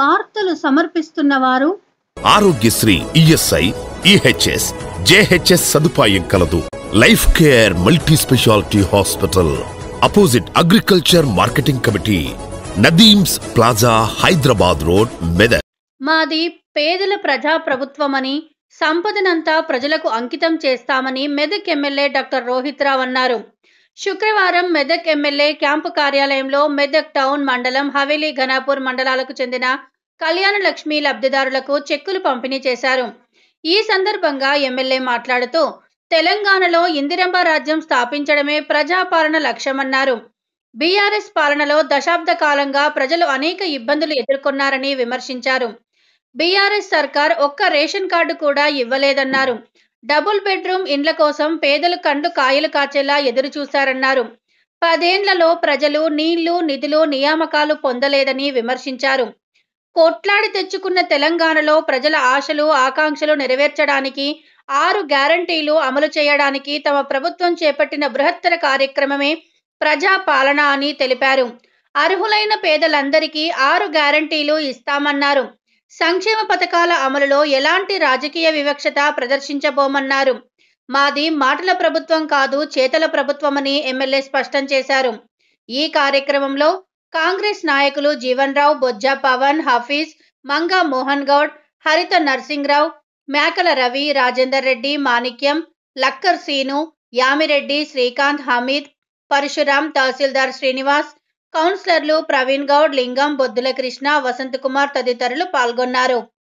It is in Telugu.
వార్తలు సమర్పిస్తున్న వారు ఆరోగ్యశ్రీ ఈఎస్ఐ ఈహెచ్ఎస్ జేహెచ్ఎస్ సదుపాయం కలదు life care multi speciality hospital opposite agriculture marketing committee Nadeem's plaza Hyderabad road Medak మాది పేదల ప్రజా ప్రభుత్వమని సంపదనంతా ప్రజలకు అంకితం చేస్తామని మెదక్ ఎమ్మెల్యే డాక్టర్ రోహిత్ రావ్ అన్నారు శుక్రవారం మెదక్ ఎమ్మెల్యే క్యాంపు కార్యాలయంలో మెదక్ టౌన్ మండలం హవేలీ ఘనాపూర్ మండలాలకు చెందిన కళ్యాణ లక్ష్మి లబ్ధిదారులకు చెక్కులు పంపిణీ చేశారు ఈ సందర్భంగా ఎమ్మెల్యే మాట్లాడుతూ తెలంగాణలో ఇందిరంబ రాజ్యం స్థాపించడమే ప్రజాపాలన లక్ష్యమన్నారు బీఆర్ఎస్ పాలనలో దశాబ్ద కాలంగా ప్రజలు అనేక ఇబ్బందులు ఎదుర్కొన్నారని విమర్శించారు బీఆర్ఎస్ సర్కార్ ఒక్క రేషన్ కార్డు కూడా ఇవ్వలేదన్నారు డబుల్ బెడ్రూమ్ ఇండ్ల కోసం పేదలు కండ్లు కాయలు కాచేలా ఎదురు చూశారన్నారు పదేండ్లలో ప్రజలు నీళ్లు నిధులు నియామకాలు పొందలేదని విమర్శించారు కొట్లాడి తెచ్చుకున్న తెలంగాణలో ప్రజల ఆశలు ఆకాంక్షలు నెరవేర్చడానికి ఆరు గ్యారంటీలు అమలు చేయడానికి తమ ప్రభుత్వం చేపట్టిన బృహత్తర కార్యక్రమమే ప్రజా పాలన అని తెలిపారు అర్హులైన పేదలందరికీ ఆరు గ్యారంటీలు ఇస్తామన్నారు సంక్షేమ పథకాల అమలులో ఎలాంటి రాజకీయ వివక్షత ప్రదర్శించబోమన్నారు మాది మాటల ప్రభుత్వం కాదు చేతల ప్రభుత్వమని ఎమ్మెల్యే స్పష్టం చేశారు ఈ కార్యక్రమంలో కాంగ్రెస్ నాయకులు జీవన్ రావు బొజ్జా పవన్ హఫీజ్ మంగా మోహన్ గౌడ్ హరిత నర్సింగ్రావు మేకల రవి రాజేందర్ రెడ్డి మాణిక్యం లక్కర్ సీను యామిరెడ్డి శ్రీకాంత్ హమీద్ పరశురాం తహసీల్దార్ శ్రీనివాస్ కౌన్సిలర్లు ప్రవీణ్ గౌడ్ లింగం బొద్దుల కృష్ణ వసంత్ కుమార్ తదితరులు పాల్గొన్నారు